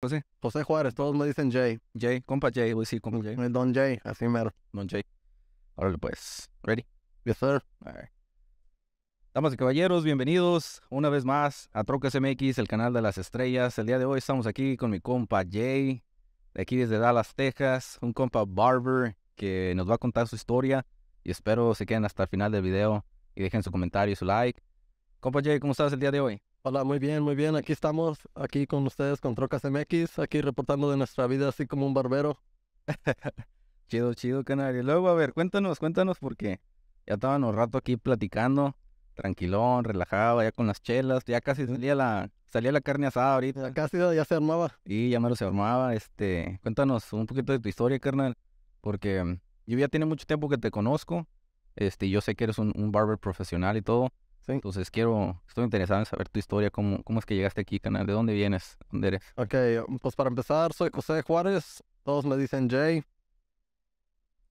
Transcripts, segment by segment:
José, pues José Juárez, todos me dicen Jay. Jay, compa Jay, voy decir compa Jay. Don Jay, así mero. Don Jay. pues. ¿Ready? Yes, sir. Damas y caballeros, bienvenidos una vez más a Trocas MX, el canal de las estrellas. El día de hoy estamos aquí con mi compa Jay, de aquí desde Dallas, Texas, un compa Barber que nos va a contar su historia y espero se queden hasta el final del video y dejen su comentario y su like. Compa Jay, ¿cómo estás el día de hoy? Hola, muy bien, muy bien. Aquí estamos, aquí con ustedes con Trocas MX, aquí reportando de nuestra vida así como un barbero. chido, chido, canario. Luego, a ver, cuéntanos, cuéntanos porque ya estaban un rato aquí platicando, tranquilón, relajado, ya con las chelas, ya casi salía la, salía la carne asada ahorita. Ya casi ya se armaba. Y ya me lo se armaba. Este, cuéntanos un poquito de tu historia, carnal, porque mm, yo ya tiene mucho tiempo que te conozco, este, yo sé que eres un, un barber profesional y todo, entonces quiero, estoy interesado en saber tu historia, cómo, cómo es que llegaste aquí, canal, de dónde vienes, dónde eres. Ok, um, pues para empezar, soy José Juárez, todos me dicen Jay,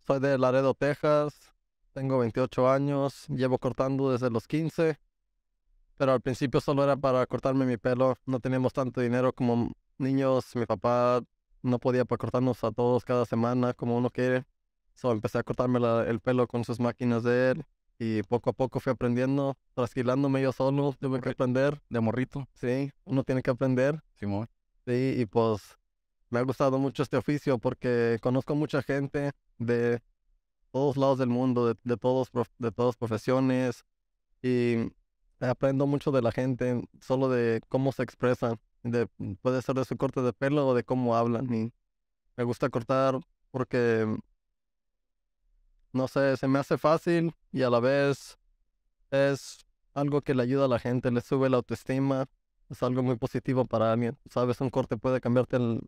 soy de Laredo, Texas, tengo 28 años, llevo cortando desde los 15, pero al principio solo era para cortarme mi pelo, no teníamos tanto dinero como niños, mi papá no podía para cortarnos a todos cada semana como uno quiere, solo empecé a cortarme el pelo con sus máquinas de él y poco a poco fui aprendiendo, trasquilándome yo solo, tuve que aprender. De morrito. Sí, uno tiene que aprender. Simón. Sí, y pues me ha gustado mucho este oficio porque conozco mucha gente de todos lados del mundo, de, de todos, de todas profesiones. Y aprendo mucho de la gente, solo de cómo se expresan. De, puede ser de su corte de pelo o de cómo hablan. Y me gusta cortar porque no sé, se me hace fácil y a la vez es algo que le ayuda a la gente, le sube la autoestima, es algo muy positivo para alguien. Sabes, un corte puede cambiarte el...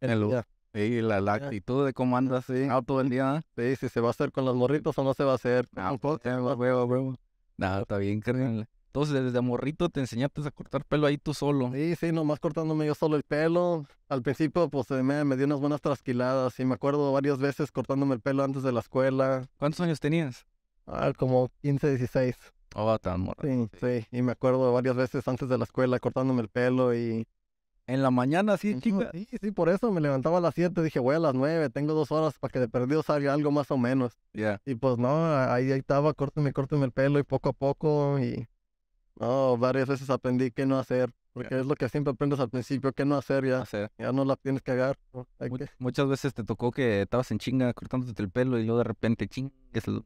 el, lugar día. Sí, la, actitud de cómo andas sí. auto el día. ¿eh? Sí, si se va a hacer con los morritos o no se va a hacer. No, ah, pues, eh, no está bien, créanle. Entonces, desde amorrito te enseñaste a cortar pelo ahí tú solo. Sí, sí, nomás cortándome yo solo el pelo. Al principio, pues me, me dio unas buenas trasquiladas y me acuerdo varias veces cortándome el pelo antes de la escuela. ¿Cuántos años tenías? Ah, como 15, 16. Ah, tan morro. Sí, sí, y me acuerdo varias veces antes de la escuela cortándome el pelo y... En la mañana, sí, chica. Sí, sí, por eso me levantaba a las 7, dije, voy a las 9, tengo dos horas para que de perdido salga algo más o menos. Yeah. Y pues no, ahí, ahí estaba, córteme, córteme el pelo y poco a poco y no, oh, varias veces aprendí qué no hacer, porque es lo que siempre aprendes al principio, qué no hacer ya. Ya no la tienes que agarrar. que... Muchas veces te tocó que estabas en chinga cortándote el pelo y yo de repente ching, es el...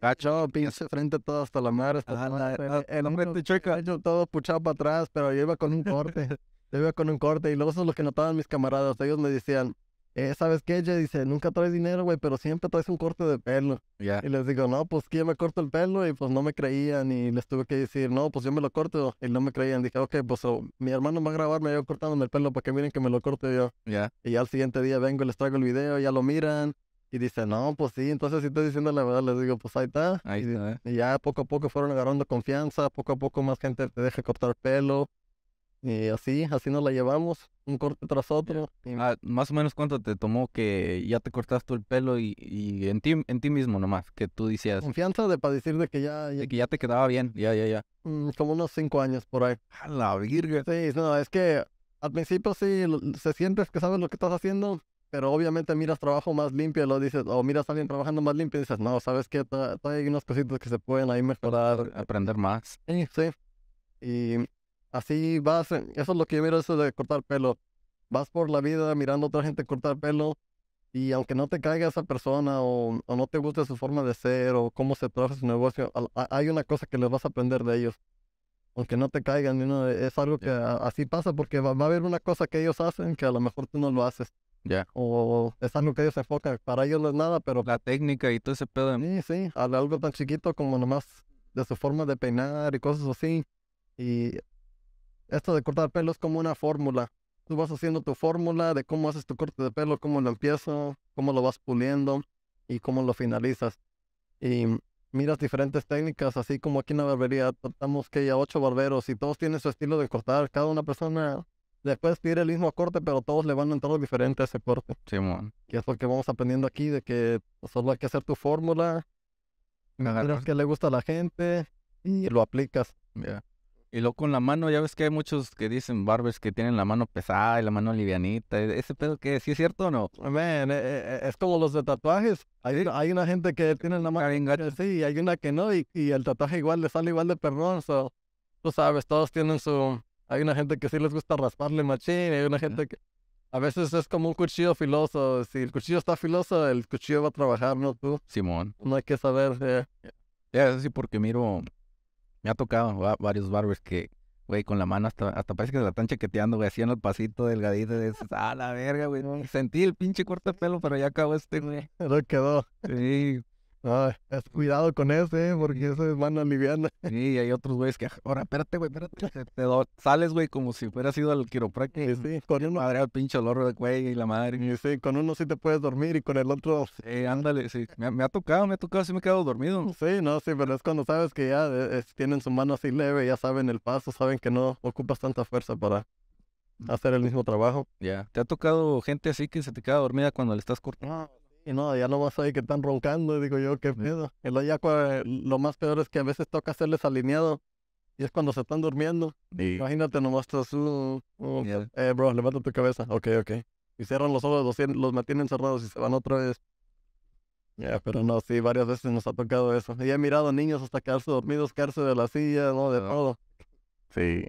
Gacho, mm, pinche frente todo hasta la madre. Hasta la, el hombre te checa. Yo todo puchado para atrás, pero yo iba con un corte. yo iba con un corte y luego eso es lo que notaban mis camaradas. Ellos me decían, eh, ¿sabes qué? Ella dice, nunca traes dinero, güey, pero siempre traes un corte de pelo. Y les digo, no, pues que yo me corto el pelo y pues no me creían y les tuve que decir, no, pues yo me lo corto y no me creían. Dije, ok, pues mi hermano va a grabarme yo cortándome el pelo para que miren que me lo corte yo. Y Y al siguiente día vengo y les traigo el video, ya lo miran. Y dice, no, pues sí, entonces si estoy diciendo la verdad, les digo, pues ahí está. ¿eh? y, ya poco a poco fueron agarrando confianza, poco a poco más gente te deja cortar pelo. Y así, así nos la llevamos, un corte tras otro. Ah, más o menos cuánto te tomó que ya te cortaste el pelo y, y en ti en ti mismo nomás, que tú decías. Confianza de para decir de que ya, que ya te quedaba bien, ya, ya, ya. Mm, como unos cinco años por ahí. A la virgen. Sí, no, es que al principio sí se sientes que sabes lo que estás haciendo, pero obviamente miras trabajo más limpio y lo dices, o miras a alguien trabajando más limpio y dices, no, sabes que hay unas cositas que se pueden ahí mejorar. Aprender más. Sí, sí. Y Así vas, eh, eso es lo que yo miro, eso de cortar pelo. Vas por la vida mirando a otra gente cortar pelo y aunque no te caiga esa persona o, no te guste su forma de ser o cómo se trabaja su negocio, hay una cosa que les vas a aprender de ellos. Aunque no te caigan, es algo que así pasa porque va, a haber una cosa que ellos hacen que a lo mejor tú no lo haces. Ya. O es algo que ellos se enfocan. Para ellos no es nada, pero... La técnica y todo ese pedo. Sí, sí. Algo tan chiquito como nomás de su forma de peinar y cosas así. Y esto de cortar pelo es como una fórmula. Tú vas haciendo tu fórmula de cómo haces tu corte de pelo, cómo lo empiezo, cómo lo vas puliendo y cómo lo finalizas. Y miras diferentes técnicas, así como aquí en la barbería tratamos que haya ocho barberos y todos tienen su estilo de cortar. Cada una persona después pide el mismo corte, pero todos le van a entrar diferente a ese corte. Sí, y Que es lo que vamos aprendiendo aquí, de que pues, solo hay que hacer tu fórmula, miras que le gusta a la gente y lo aplicas. Y luego con la mano, ya ves que hay muchos que dicen barbers que tienen la mano pesada y la mano livianita. E, ¿Ese pedo que ¿Sí es cierto o no? E, e, es como los de tatuajes. Hay, hay una gente que tiene la mano sí, hay una que no, y, y, el tatuaje igual le sale igual de perrón. tú sabes, todos tienen su... Hay una gente que sí les gusta rasparle machín, hay una gente que... A veces es como un cuchillo filoso. Si el cuchillo está filoso, el cuchillo va a trabajar, ¿no tú? Simón. No hay que saber. Eh, ya, sí, porque miro me ha tocado varios barbers que, güey, con la mano hasta, hasta parece que se la están chaqueteando, güey, hacían el pasito delgadito. de, dices, ah, la verga, güey. Sentí el pinche corte de pelo, pero ya acabó este, güey. No quedó. Sí, Ay, cuidado con ese, ¿eh? porque eso es mano liviana. Sí, hay otros güeyes que, ahora, espérate, güey, espérate. Te, sales, güey, como si hubieras ido al quiropráctico. Sí, sí, con uno. Madre al pinche olor de güey y la madre. Sí, con uno sí te puedes dormir y con el otro. Sí, ándale, sí. Me, ha tocado, me ha tocado, sí me he quedado dormido. Sí, no, sí, pero es cuando sabes que ya eh, tienen su mano así leve, ya saben el paso, saben que no ocupas tanta fuerza para mm. hacer el mismo trabajo. Ya. ¿Te ha tocado gente así que se te queda dormida cuando le estás cortando? Y no, ya no vas ahí que están roncando. digo yo, qué miedo. El ayacua, lo más peor es que a veces toca hacerles alineado. Y es cuando se están durmiendo. Imagínate nomás más tú eh, bro, levanta tu cabeza. Ok, ok. Y cierran los ojos, los, mantienen cerrados y se van otra vez. ya pero no, sí, varias veces nos ha tocado eso. Y he mirado niños hasta quedarse dormidos, quedarse de la silla, ¿no? De todo. Sí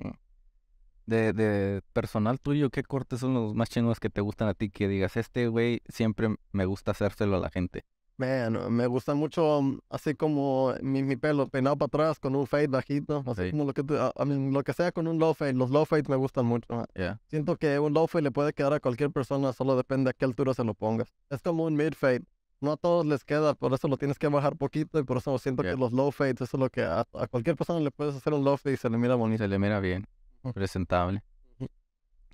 de, personal tuyo, ¿qué cortes son los más chingos que te gustan a ti? Que digas, este güey siempre me gusta hacérselo a la gente. Man, me gusta mucho mm, así como mi, pelo peinado para atrás con un fade bajito, así como lo que, lo que sea con un low fade. Los low fades me gustan mucho. Ah. Siento que un low fade le puede quedar a cualquier persona, solo depende a qué altura se lo pongas. Es como un mid fade. No a todos les queda, por eso lo tienes que bajar poquito y por eso siento que los low fades, eso es lo que a, a cualquier persona le puedes hacer un low fade y se le mira bonito. Se le mira bien presentable.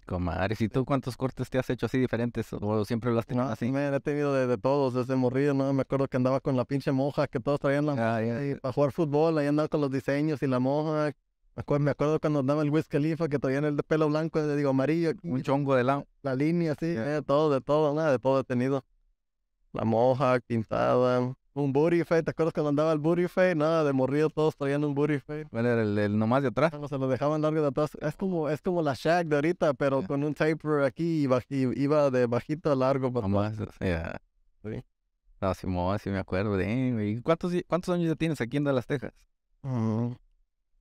comadre, ¿y tú cuántos cortes te has hecho así diferentes? ¿O siempre lo has tenido así? Me he tenido de, de todos, desde morrido, ¿no? Me acuerdo que andaba con la pinche moja que todos traían la ah, para jugar fútbol, ahí andaba con los diseños y la moja. Me acuerdo, me acuerdo cuando andaba el whisky Khalifa que traían el de pelo blanco, de, digo amarillo. Un chongo de lado. La línea, así, eh, todo, de todo, nada, de todo he tenido. La moja pintada, un booty fade, ¿te acuerdas cuando andaba el booty Nada, de morrido todos trayendo un booty Bueno, el, el, nomás de atrás. se lo dejaban largo de atrás. Es como, es como la shack de ahorita, pero con un taper aquí y, iba de bajito a largo para pues, Nomás, yeah. Sí. No, sí me acuerdo. ¿Y cuántos, cuántos años ya tienes aquí en las Texas? Mm,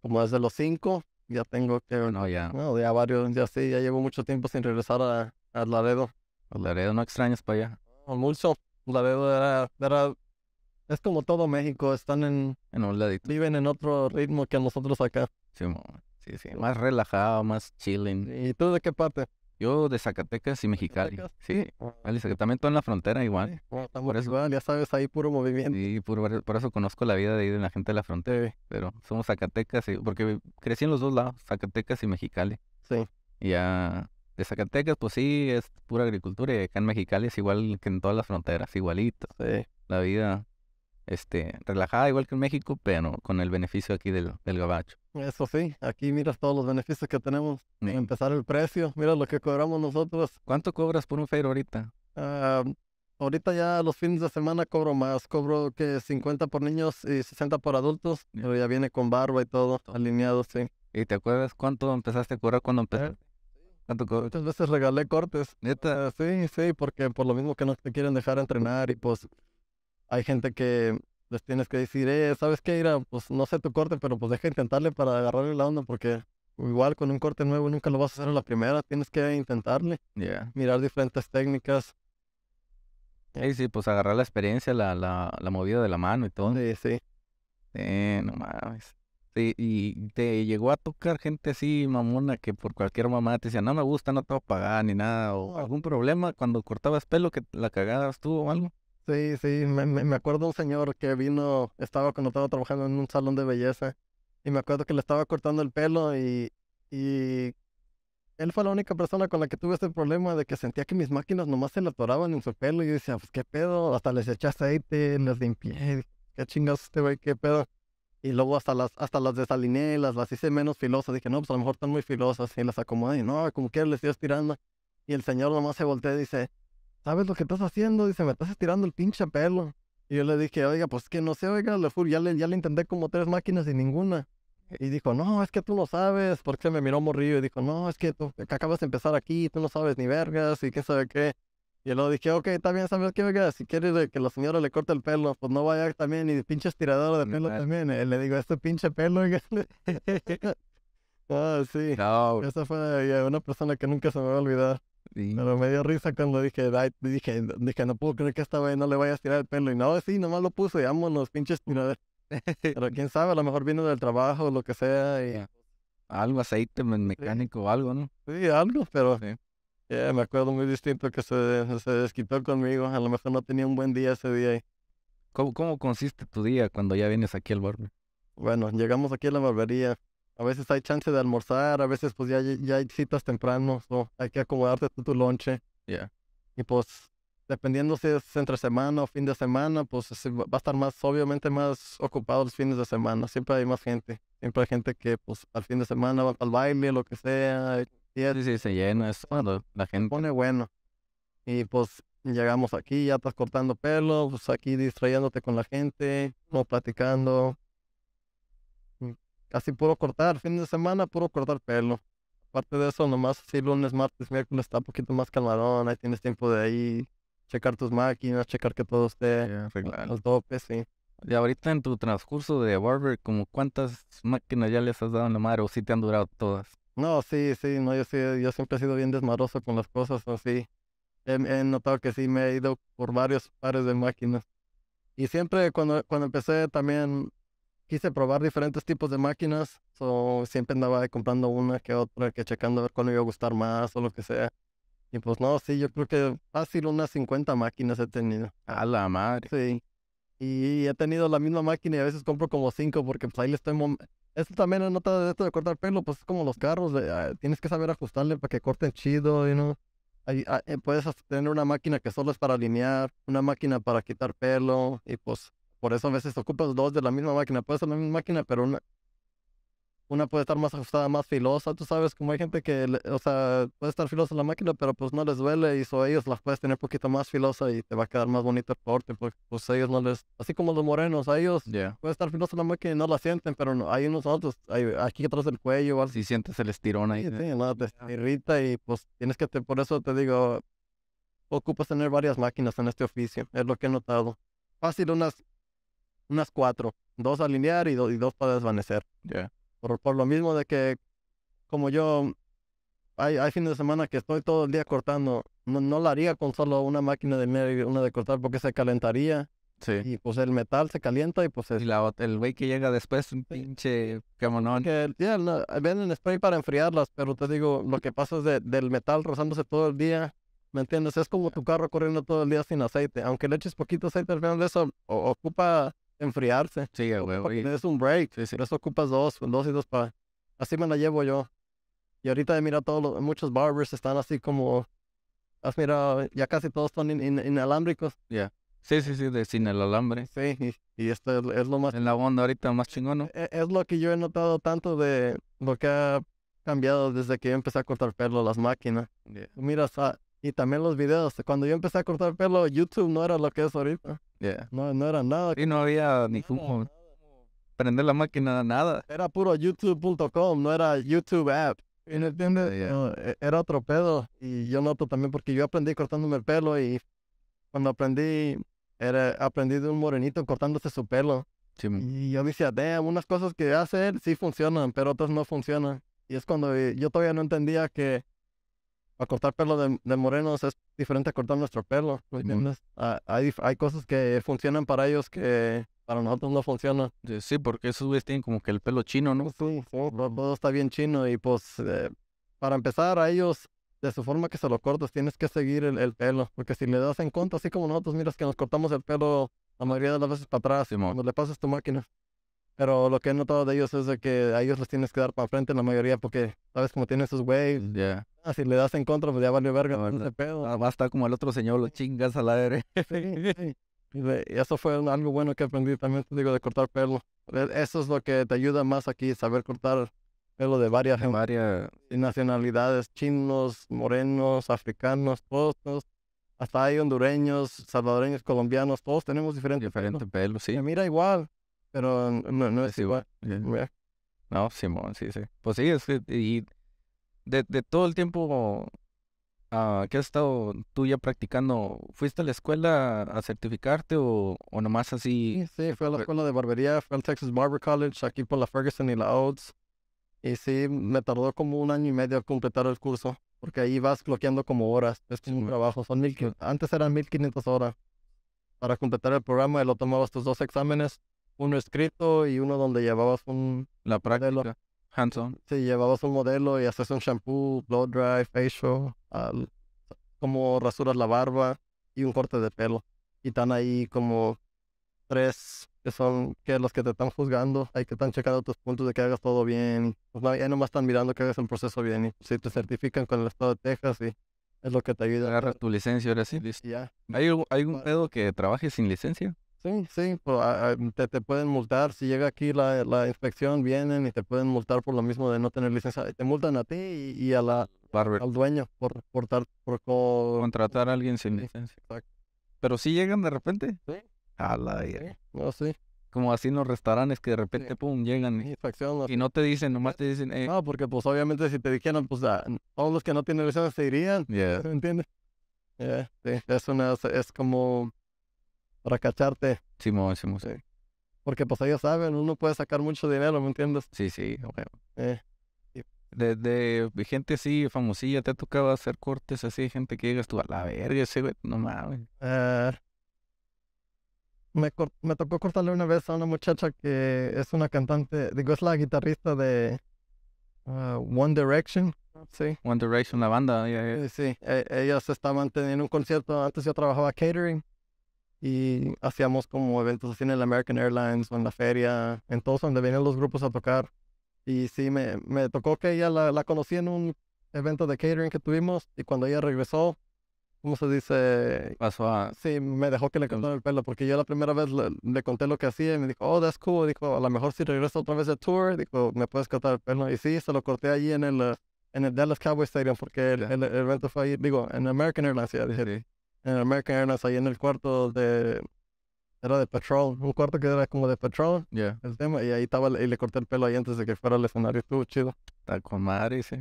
como desde los cinco, ya tengo que... No, ya. No, ya varios, ya sí, ya llevo mucho tiempo sin regresar a, a Laredo. A pues Laredo, ¿no extrañas para allá? mucho. Laredo era, era es como todo México, están en... En un ladito. Viven en otro ritmo que nosotros acá. Sí, sí, Más relajado, más chilling. ¿Y tú de qué parte? Yo de Zacatecas y Mexicali. ¿Zacatecas? Sí, también todo en la frontera igual. Sí, por igual, ya sabes, ahí puro movimiento. Sí, por, eso conozco la vida de ahí de la gente de la frontera. Pero somos Zacatecas, y, porque crecí en los dos lados, Zacatecas y Mexicali. Sí. Y ya de Zacatecas, pues sí, es pura agricultura. Y acá en Mexicali es igual que en todas las fronteras, igualito. Sí. La vida este, relajada, igual que en México, pero con el beneficio aquí del, del gabacho. Eso sí, aquí miras todos los beneficios que tenemos. Empezar el precio, mira lo que cobramos nosotros. ¿Cuánto cobras por un fair ahorita? Ah, ahorita ya los fines de semana cobro más, cobro que 50 por niños y 60 por adultos, pero ya viene con barba y todo, alineado, sí. ¿Y te acuerdas cuánto empezaste a cobrar cuando eh. empezaste? Muchas veces regalé cortes. ¿Neta? Ah, sí, sí, porque por lo mismo que no te quieren dejar entrenar y pues hay gente que les tienes que decir, eh, ¿sabes qué? Ira? pues no sé tu corte, pero pues deja intentarle para agarrarle la onda, porque igual con un corte nuevo nunca lo vas a hacer en la primera, tienes que intentarle, mirar diferentes técnicas. Sí, sí, pues agarrar la experiencia, la, la, la movida de la mano y todo. Sí, sí. Sí, no mames. Sí, y te llegó a tocar gente así, mamona, que por cualquier mamá te decía, no me gusta, no te voy a pagar ni nada, o algún problema cuando cortabas pelo que la cagabas tú o algo. Sí, sí, me, me, acuerdo un señor que vino, estaba cuando estaba trabajando en un salón de belleza y me acuerdo que le estaba cortando el pelo y, y él fue la única persona con la que tuve ese problema de que sentía que mis máquinas nomás se le atoraban en su pelo y yo decía, pues qué pedo, hasta les eché aceite, les limpié, qué chingados este güey, qué pedo. Y luego hasta las, hasta las desaliné, las, hice menos filosas, dije, no, pues a lo mejor están muy filosas y las acomodé y no, como quiera les estoy estirando. Y el señor nomás se voltea y dice, ¿sabes lo que estás haciendo? Dice, me estás estirando el pinche pelo. Y yo le dije, oiga, pues que no sé, oiga, le fui, ya le, ya le intenté como tres máquinas y ninguna. Y dijo, no, es que tú lo sabes, porque me miró morrillo y dijo, no, es que tú acabas de empezar aquí, tú no sabes ni vergas y qué sabe qué. Y lo dije, ok, está bien, ¿sabes qué, oiga? Si quieres que la señora le corte el pelo, pues no vaya también, y pinche estiradora de pelo eh. también. Y le digo, este pinche pelo, oiga. ah, sí. Esa fue una persona que nunca se me va a olvidar. Pero me dio risa cuando dije, dije, dije, no puedo creer que esta vez no le vaya a tirar el pelo. Y no, sí, nomás lo puse, amo los pinches Pero quién sabe, a lo mejor vino del trabajo, o lo que sea. Y... Algo, aceite mecánico, o algo, ¿no? Sí, algo, pero sí. me acuerdo muy distinto que se, se desquitó conmigo. A lo mejor no tenía un buen día ese día. ¿Cómo, cómo consiste tu día cuando ya vienes aquí al barrio? Bueno, llegamos aquí a la barbería a veces hay chance de almorzar, a veces pues ya, ya hay citas temprano, ¿no? hay que acomodarte tu, tu lonche. Yeah. Y pues dependiendo si es entre semana o fin de semana, pues va a estar más, obviamente más ocupado los fines de semana. Siempre hay más gente. Siempre hay gente que pues al fin de semana va al baile, lo que sea. sí, sí, se llena, es cuando la gente. pone bueno. Y pues llegamos aquí, ya estás cortando pelos, pues aquí distrayéndote con la gente, no platicando casi puro cortar, fin de semana puro cortar pelo. Aparte de eso, nomás si lunes, martes, miércoles está un poquito más calmarón, ahí tienes tiempo de ahí checar tus máquinas, checar que todo esté yeah, Los topes, sí. Y ahorita en tu transcurso de barber, como cuántas máquinas ya les has dado en la madre o si te han durado todas? No, sí, sí, no, yo sí, yo siempre he sido bien desmaroso con las cosas, así. He, he notado que sí me he ido por varios pares de máquinas. Y siempre cuando, cuando empecé también quise probar diferentes tipos de máquinas, so, siempre andaba comprando una que otra, que checando a ver cuál me iba a gustar más o lo que sea. Y pues no, sí, yo creo que fácil unas 50 máquinas he tenido. A la madre. Sí. Y he tenido la misma máquina y a veces compro como 5 porque pues ahí le estoy... Esto también es nota de esto de cortar pelo, pues es como los carros, ah, tienes que saber ajustarle para que corten chido, y no ah, eh, puedes tener una máquina que solo es para alinear, una máquina para quitar pelo y pues por eso a veces ocupas dos de la misma máquina. Puede ser la misma máquina, pero una, una puede estar más ajustada, más filosa. Tú sabes, como hay gente que, o sea, puede estar filosa la máquina, pero pues no les duele. Y so, ellos las puedes tener poquito más filosa y te va a quedar más bonito el corte. Pues, pues ellos no les. Así como los morenos, a ellos puede estar filosa la máquina y no la sienten, pero hay unos otros, aquí atrás del cuello. Si sientes el estirón ahí. Sí, sí te irrita y pues tienes que, te, por eso te digo, ocupas tener varias máquinas en este oficio. Es lo que he notado. Fácil, unas unas cuatro, dos alinear y, dos para desvanecer. Yeah. Por, por, lo mismo de que, como yo, hay, hay fines de semana que estoy todo el día cortando, no, no la haría con solo una máquina de y una de cortar porque se calentaría. Sí. Y pues el metal se calienta y pues... Es... el güey que llega después, un pinche camonón. Que, no, venden spray para enfriarlas, pero te digo, lo que pasa es de, del metal rozándose todo el día, ¿me entiendes? Es como tu carro corriendo todo el día sin aceite. Aunque le eches poquito aceite al final de eso, ocupa enfriarse. Sí, güey. un break. Por eso ocupas dos, dos y dos para... Así me la llevo yo. Y ahorita mira todos muchos barbers están así como... Has mirado, ya casi todos están inalámbricos. Ya. Sí, sí, sí, de sin el alambre. Sí, y, esto es, lo más... En la onda ahorita más e, chingón, e, Es, lo que yo he notado tanto de lo que ha cambiado desde que yo empecé a cortar pelo las máquinas. Mira, ah, y también los videos. Cuando yo empecé a cortar pelo, YouTube no era lo que es ahorita. No, no era nada. Y no había ni cómo prender la máquina, nada. Era puro youtube.com, no era YouTube app. entiendes? E-, era otro pedo. Y yo noto pues, también porque yo aprendí cortándome el pelo y cuando aprendí, era, aprendí de un morenito cortándose su pelo. y yo decía, damn, unas cosas que hace sí funcionan, pero otras no funcionan. Y es cuando eh, yo todavía no entendía que a cortar pelo de, morenos es diferente a cortar nuestro pelo, entiendes? Ah, hay, cosas que funcionan para ellos que para nosotros no funcionan. Sí, porque esos güeyes tienen como que el pelo chino, ¿no? Sí, todo está bien chino y pues eh, para empezar a ellos, de su forma que se lo cortas, tienes que seguir el, pelo, porque si le das en cuenta, así como nosotros, miras que nos cortamos el pelo la mayoría de las veces para atrás, cuando le pasas tu máquina. Pero lo que he notado de ellos es de que a ellos les tienes que dar para frente la mayoría porque, ¿sabes? Como tienen esos waves mm, Ya. Ah, si le das en contra, pues ya vale verga. va a estar como el otro señor, lo chingas al aire. Y eso fue algo bueno que aprendí también, te digo, de cortar pelo. E, eso es lo que te ayuda más aquí, saber cortar pelo de varias, varias... nacionalidades, chinos, morenos, africanos, todos, hasta hay hondureños, salvadoreños, colombianos, todos tenemos diferentes diferente pelos. Pelo, sí. mira igual, pero no, es, igual. No, Simón, sí, sí. Pues sí, es que, y de, todo el tiempo ah, que has estado tú ya practicando, ¿fuiste a la escuela a certificarte o, o nomás así? Sí, sí, fui a la escuela de barbería, fue al Texas Barber College, aquí por la Ferguson y la Oates. Y sí, me tardó como un año y medio a completar el curso, porque ahí vas bloqueando como horas. Es un trabajo, son mil, antes eran 1500 horas. Para completar el programa, lo tomabas estos dos exámenes uno escrito y uno donde llevabas un la práctica hands on sí llevabas un modelo y haces un shampoo blow dry facial al, como rasuras la barba y un corte de pelo y están ahí como tres que son que los que te están juzgando hay que están checando tus puntos de que hagas todo bien pues no, ya nomás están mirando que hagas el proceso bien y si te certifican con el estado de Texas y es lo que te ayuda agarra tu licencia ahora sí hay algún, algún pedo que trabajes sin licencia Sí, sí, pues, mm, te, pueden multar. Si llega aquí la, la, inspección, vienen y te pueden multar por lo mismo de no tener licencia. Te multan a ti y, a la, al dueño por, por, por contratar a alguien sin licencia. Pero si llegan de repente. A la No, sí. Como así en los restaurantes que de repente, pum, llegan. Y, no te dicen, nomás eh, te dicen. Eh". No, porque pues obviamente si te dijeran, pues todos los que no tienen licencia se irían. entiendes? sí. Es, una, es como para cacharte. Sí, sí, sí. Porque pues ellos saben, uno puede sacar mucho dinero, ¿me entiendes? Sí, sí, bueno. Eh, De, gente así, famosilla, te ha tocado hacer cortes así, gente que llegas tú a la verga, ese güey, no mames. Eh, me, me tocó cortarle una vez a una muchacha que es una cantante, digo, es la guitarrista de ah, One Direction. Sí. One Direction, la banda. Sí, sí. E, ellos estaban teniendo un concierto, antes yo trabajaba catering y hacíamos como eventos así en el American Airlines o en la feria, en todos donde venían los grupos a tocar. Y sí, me, me tocó que ella la, conocí en un evento de catering que tuvimos y cuando ella regresó, ¿cómo se dice? Pasó a... Sí, me dejó que le cortara el pelo porque yo la primera vez le, conté lo que hacía y me dijo, oh, that's cool. Dijo, a lo mejor si regreso otra vez de tour, dijo, me puedes cortar el pelo. Y sí, se lo corté allí en el, en el Dallas Cowboy Stadium porque el, evento fue ahí, digo, en American Airlines. Ya, dije, sí en American Airlines, ahí en el cuarto de. Era de Patrol, un cuarto que era como de Patrol. Yeah. El tema, y ahí estaba, y le corté el pelo ahí antes de que fuera al escenario. Estuvo chido. Está ah, con madre, sí.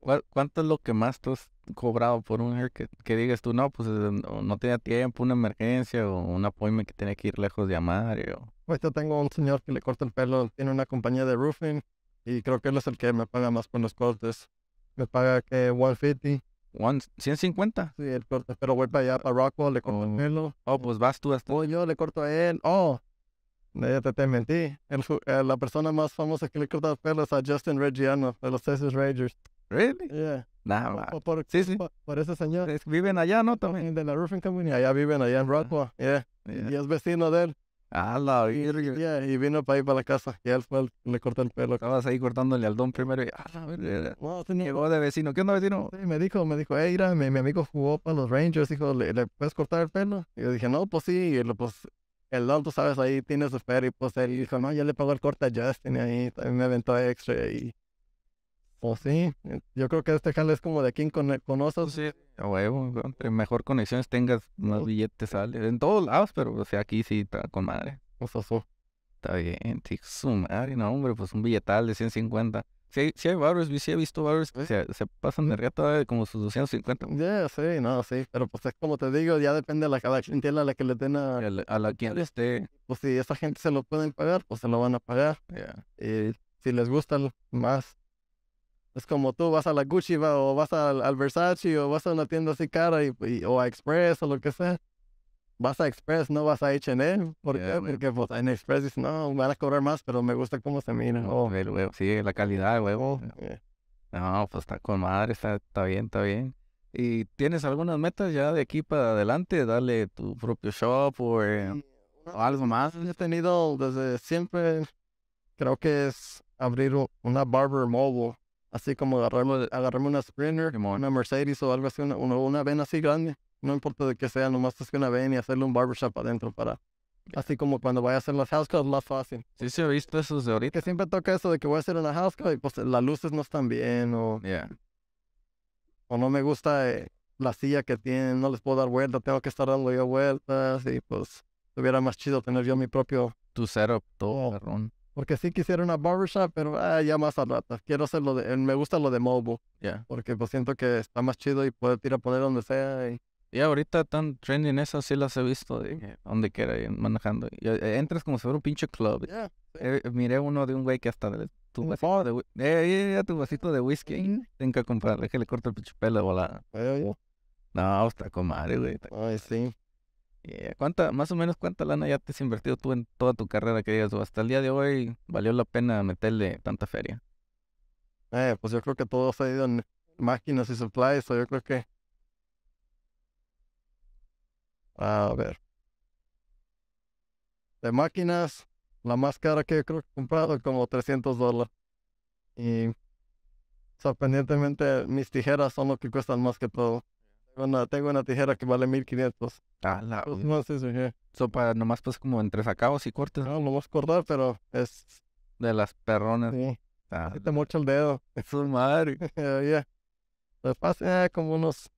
¿Cuánto es lo que más tú has cobrado por un haircut? Que digas tú, no, pues eh, no tenía tiempo, una emergencia o un appointment que tenía que ir lejos de amar. Eh, pues yo tengo un señor que le corta el pelo, tiene una compañía de roofing y creo que él es el que me paga más por los cortes. Me paga que 150 150. Sí, el, pero voy para allá, para Rockwell, le corto oh, el Oh, pues vas tú hasta. Oh, yo le corto a él. Oh, ya te, te mentí. Eh, la persona más famosa que le corta el pelo es a Justin Reggiano, de los Texas Rangers. ¿Really? Yeah. nada por, por, sí, sí. por, ese señor. viven allá, ¿no? También. De la Roofing Company. Allá viven, allá en Rockwell. Yeah. Y es vecino de él. Ah, Y vino para ir para la casa. Y él le cortó el pelo. Estabas ahí cortándole al don primero. Y, ah, Llegó de vecino. ¿Qué onda, vecino? me dijo, me dijo, mi, amigo jugó para los Rangers. Dijo, ¿le, puedes cortar el pelo? Y yo dije, no, pues sí. Y pues el don, tú sabes, ahí tiene su pelo. Y pues él dijo, no, ya le pagó el corte a Justin. Y ahí también me aventó extra. Y pues sí, eh, yo creo que este jale es como de quien con pues conoces. Sí, mejor conexiones tengas, más pues billetes sale. En todos lados, pero o sea, aquí sí está con madre. Pues eso. Está bien, tic su madre, no, hombre, pues un billetal de 150. Sí, sí hay sí he visto barrios que se, pasan de de como sus 250. Ya, sí, no, sí. Pero pues es como te digo, ya depende a la cada clientela a la que le den a... la quien esté. Pues si esa gente se lo pueden pagar, pues se lo van a pagar. Eh, si les gusta más, es como tú vas a la Gucci o vas al, Versace o vas a una tienda así cara y, o a Express o lo que sea. Vas a Express, no vas a H&M. ¿Por Porque pues, en Express dicen, no, me van a cobrar más, pero me gusta cómo se mira. Oh. Sí, la calidad, huevo. Eh. No, pues está con madre, está, bien, está bien. ¿Y tienes algunas metas ya de aquí para adelante? Darle tu propio shop o, eh, o algo más. He tenido desde siempre, creo que es abrir una barber mobile así como agarrarme, agarrarme una Sprinter, una Mercedes o algo así, una, una ven así grande, no importa de qué sea, nomás es que una ven y hacerle un barbershop adentro para, así como cuando vaya a hacer las house calls, más fácil. Sí, sí, he visto eso de ahorita. Que siempre toca eso de que voy a hacer una house call y pues las luces no están bien o... O no me gusta eh, la silla que tienen, no les puedo dar vuelta, tengo que estar dando yo vueltas y pues hubiera más chido tener yo mi propio... Tu setup, todo, oh. Porque sí quisiera una barbershop, pero ah, ya más a ratas. Quiero hacerlo de, me gusta lo de mobile. Porque pues siento que está más chido y puedo ir a poner donde sea. Y ahorita tan trending esas, sí las he visto, donde quiera, manejando. Eh, eh, entras como si fuera un pinche club. Eh, miré uno de un güey que hasta tu vasito de, whisky. Tengo que comprarle, que le corto el pinche pelo, volada. No, está comadre, güey. Ay, sí. Eh, ¿Cuánta, más o menos cuánta lana ya te has invertido tú en toda tu carrera que digas, o oh, hasta el día de hoy valió la pena meterle tanta feria? Eh, pues yo creo que todo se ha ido en máquinas y supplies, o yo creo que... A ver. De máquinas, la más cara que creo he comprado es como 300 dólares. Y sorprendentemente mis tijeras son lo que cuestan más que todo. Bueno, tengo una tijera que vale 1500. Ah, la. Pues, no, sí, para, nomás pues como entre sacados y cortes. No, no vas a cortar, pero es. De las perronas. Sí. Ah, te mocha el dedo. es un madre. Oh, ya. yeah. Pues, pasa eh, como unos.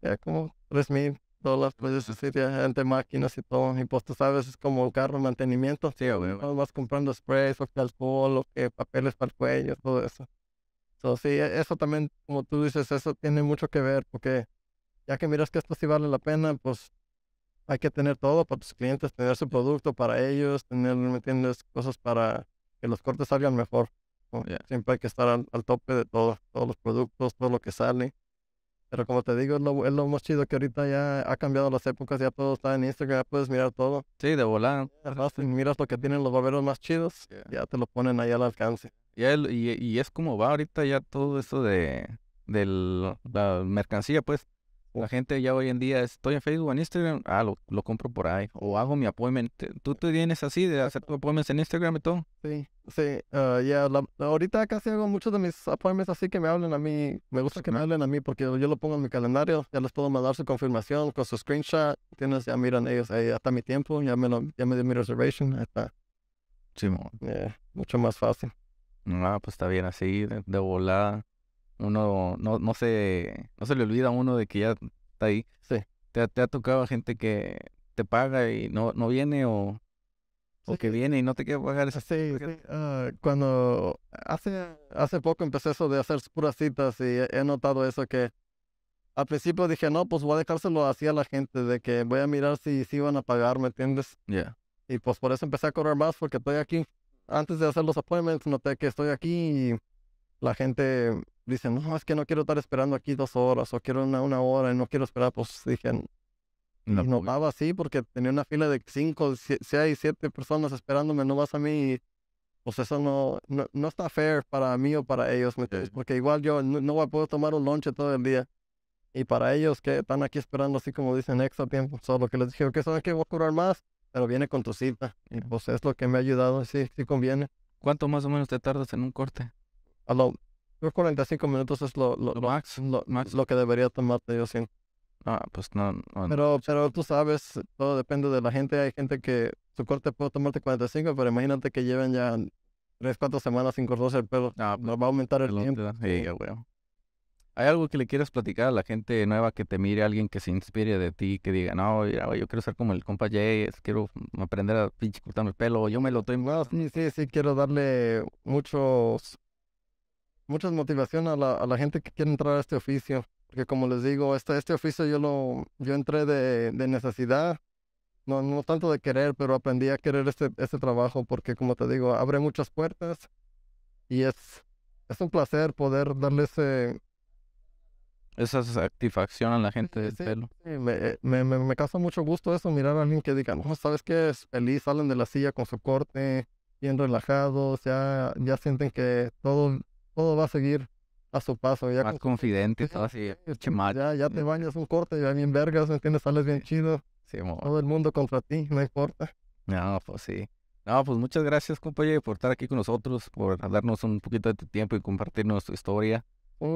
Ya, como como 3000 dólares, pues eso sería gente, máquinas y todo. Y pues, sabes, es como carro mantenimiento. Sí, obvio. Vas comprando sprays, o que alcohol, o que papeles para el cuello, todo eso sí, e, eso también, como tú dices, eso tiene mucho que ver, porque ya que miras que esto sí vale la pena, pues hay que tener todo para tus clientes, tener su producto para ellos, tener, ¿me entiendes? Cosas para que los cortes salgan mejor. Siempre hay que estar al, al, tope de todo, todos los productos, todo lo que sale. Pero como te digo, es lo, más chido que ahorita ya ha cambiado las épocas, ya todo está en Instagram, ya puedes mirar todo. Sí, de volar. miras lo que tienen los barberos más chidos, ya te lo ponen ahí al alcance. Y, y, es como va ahorita ya todo eso de, de la mercancía, pues la gente ya hoy en día, estoy en Facebook, en Instagram, ah, lo, compro por ahí, o hago mi appointment. ¿Tú te vienes así de hacer tus appointments en Instagram y todo? Sí, sí, ah, ya, ahorita casi hago muchos de mis appointments así que me hablen a mí, me gusta que me hablen a mí porque yo lo pongo en mi calendario, ya les puedo mandar su confirmación con su screenshot, tienes, ya miran ellos ahí, hasta mi tiempo, ya me, lo, ya me dio mi reservation, está. Sí, mucho más fácil. Ah, pues está bien así, de volada uno no, no, se, no se le olvida a uno de que ya está ahí. Sí. ¿Te, ha tocado a gente que te paga y no, no viene o, o que viene y no te quiere pagar? Sí, ah, cuando hace, hace poco empecé eso de hacer puras citas y he, notado eso que al principio dije, no, pues voy a dejárselo así a la gente, de que voy a mirar si, si van a pagar, ¿me entiendes? ya Y pues por eso empecé a correr más, porque estoy aquí. Antes de hacer los appointments, noté que estoy aquí y la gente dicen, no, es que no quiero estar esperando aquí dos horas o quiero una, una hora y no quiero esperar, pues dije, no, y pues. así porque tenía una fila de cinco, hay siete personas esperándome, no vas a mí. Y, pues eso no, no, no, está fair para mí o para ellos, Porque igual yo no, puedo tomar un lonche todo el día. Y para ellos que están aquí esperando, así como dicen, extra tiempo, solo que les dije, ok, saben que voy a curar más, pero viene con tu cita. Y pues es lo que me ha ayudado, así, si conviene. ¿Cuánto más o menos te tardas en un corte? A lo, los 45 minutos es lo, lo, lo, max, lo, que debería tomarte, yo sin Ah, pues no. pero, pero tú sabes, todo depende de la gente. Hay gente que su corte puede tomarte 45, pero imagínate que lleven ya 3, cuatro semanas sin cortarse el pelo. Ah, pues no va a aumentar el tiempo. Sí, sí. ¿Hay algo que le quieras platicar a la gente nueva que te mire, alguien que se inspire de ti, que diga, no, mira, yo quiero ser como el compa Jay, quiero aprender a pinche cortarme el pelo, yo me lo tengo. sí, sí, quiero darle muchos mucha motivación a la, a la gente que quiere entrar a este oficio. Porque como les digo, este, este oficio yo lo yo entré de, necesidad, no, no tanto de querer, pero aprendí a querer este, este trabajo porque como te digo, abre muchas puertas y es, es un placer poder darle ese... Esa satisfacción a la gente de del pelo. Eh, me, me, me, causa mucho gusto eso, mirar a alguien que diga, no, ¿sabes qué? Es feliz, salen de la silla con su corte, bien relajados, ya, ya sienten que todo todo va a seguir a su paso. Ya Más confidente, todo así. Ya, ya te bañas un corte, ya bien vergas, ¿entiendes? Sales bien chido. Sí, todo el mundo contra ti, no importa. No, pues sí. No, pues muchas gracias, compañero, por estar aquí con nosotros, por darnos un poquito de tu tiempo y compartirnos tu historia.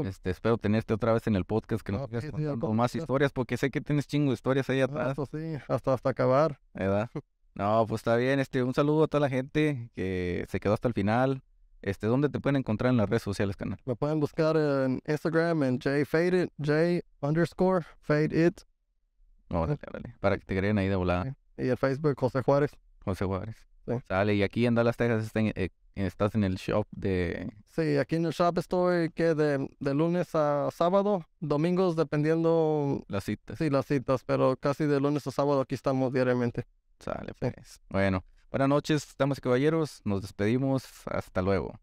este, espero tenerte otra vez en el podcast, que nos vayas contando más historias, porque sé que tienes chingo de historias ahí ah, atrás. Eso pues sí, hasta, hasta acabar. ¿Verdad? No, pues está bien. Este, un saludo a toda la gente que se quedó hasta el final. Este, ¿Dónde te pueden encontrar en las redes sociales, canal? Me pueden buscar en Instagram en jfadeit, j underscore fadeit. para que te creen ahí de volada. Y el Facebook, José Juárez. José Juárez. Sale, y aquí en Dallas, Texas, eh, estás en el shop de... Sí, aquí en el shop estoy que de, lunes a sábado, domingos dependiendo... Las citas. Sí, las citas, pero casi de lunes a sábado aquí estamos diariamente. Sale, pues. Bueno. Buenas noches, damas y caballeros. Nos despedimos. Hasta luego.